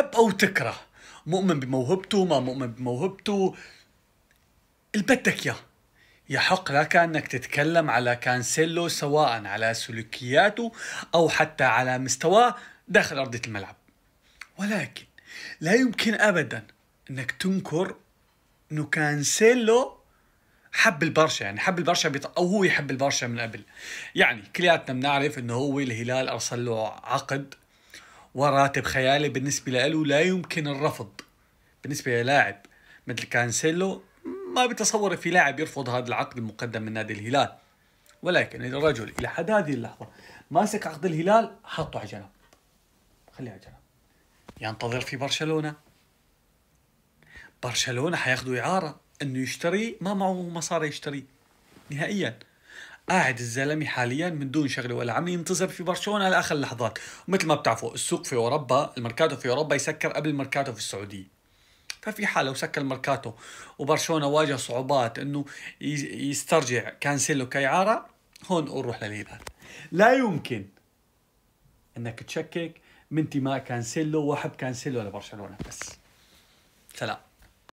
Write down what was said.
تحب أو تكره مؤمن بموهبته ما مؤمن بموهبته البتك يا يحق لك أنك تتكلم على كانسيلو سواء على سلوكياته أو حتى على مستواه داخل أرضية الملعب ولكن لا يمكن أبدا أنك تنكر أنه كانسيلو حب البرشا يعني حب البرشا بيط... أو هو يحب البرشا من قبل يعني كلياتنا بنعرف أنه هو الهلال أرسل له عقد وراتب خيالي بالنسبه له لا يمكن الرفض بالنسبه للاعب مثل كانسيلو ما بتصور في لاعب يرفض هذا العقد المقدم من نادي الهلال ولكن الرجل الى حد هذه اللحظه ماسك عقد الهلال حطه على جنب خليه على جنب ينتظر في برشلونه برشلونه حياخذوا اعاره انه يشتري ما معه مصاري يشتري نهائيا قاعد الزلمه حاليا من دون شغله ولا عم ينتظر في برشلونه لاخر اللحظات ومثل ما بتعرفوا السوق في اوروبا الماركاتو في اوروبا يسكر قبل الماركاتو في السعوديه ففي حال لو سكر الماركاتو وبرشلونه واجه صعوبات انه يسترجع كانسيلو كايعاره هون نروح لليبان لا يمكن انك تشكك من انتماء كانسيلو وحب كانسيلو لبرشلونه بس سلام